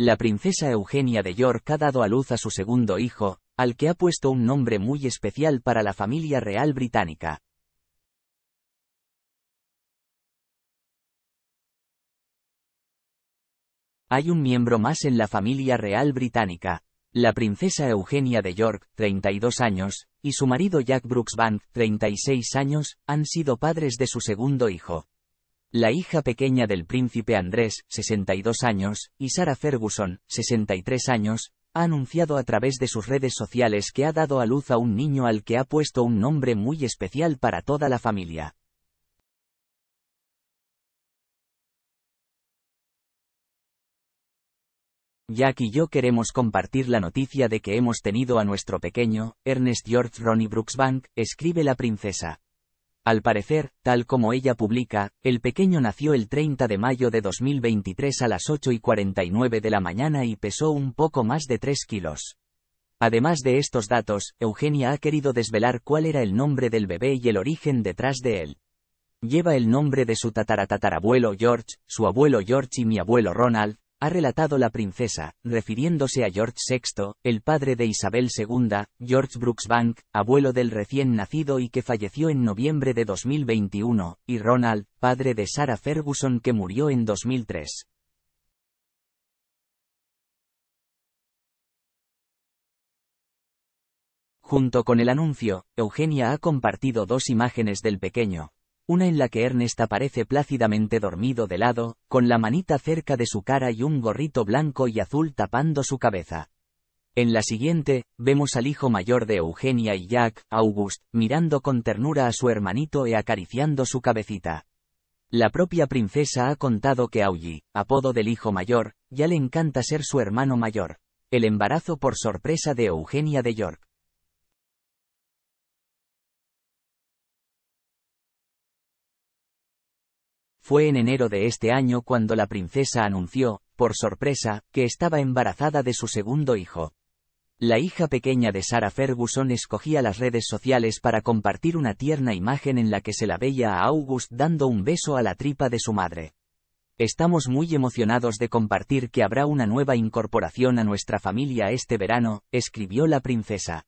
La princesa Eugenia de York ha dado a luz a su segundo hijo, al que ha puesto un nombre muy especial para la familia real británica. Hay un miembro más en la familia real británica, la princesa Eugenia de York, 32 años, y su marido Jack Brooksbank, 36 años, han sido padres de su segundo hijo. La hija pequeña del príncipe Andrés, 62 años, y Sarah Ferguson, 63 años, ha anunciado a través de sus redes sociales que ha dado a luz a un niño al que ha puesto un nombre muy especial para toda la familia. Jack y yo queremos compartir la noticia de que hemos tenido a nuestro pequeño, Ernest George Ronnie Brooksbank, escribe la princesa. Al parecer, tal como ella publica, el pequeño nació el 30 de mayo de 2023 a las 8 y 49 de la mañana y pesó un poco más de 3 kilos. Además de estos datos, Eugenia ha querido desvelar cuál era el nombre del bebé y el origen detrás de él. Lleva el nombre de su tataratatarabuelo George, su abuelo George y mi abuelo Ronald, ha relatado la princesa, refiriéndose a George VI, el padre de Isabel II, George Brooksbank, abuelo del recién nacido y que falleció en noviembre de 2021, y Ronald, padre de Sarah Ferguson que murió en 2003. Junto con el anuncio, Eugenia ha compartido dos imágenes del pequeño, una en la que Ernest aparece plácidamente dormido de lado, con la manita cerca de su cara y un gorrito blanco y azul tapando su cabeza. En la siguiente, vemos al hijo mayor de Eugenia y Jack, August, mirando con ternura a su hermanito y acariciando su cabecita. La propia princesa ha contado que Augie, apodo del hijo mayor, ya le encanta ser su hermano mayor. El embarazo por sorpresa de Eugenia de York. Fue en enero de este año cuando la princesa anunció, por sorpresa, que estaba embarazada de su segundo hijo. La hija pequeña de Sarah Ferguson escogía las redes sociales para compartir una tierna imagen en la que se la veía a August dando un beso a la tripa de su madre. Estamos muy emocionados de compartir que habrá una nueva incorporación a nuestra familia este verano, escribió la princesa.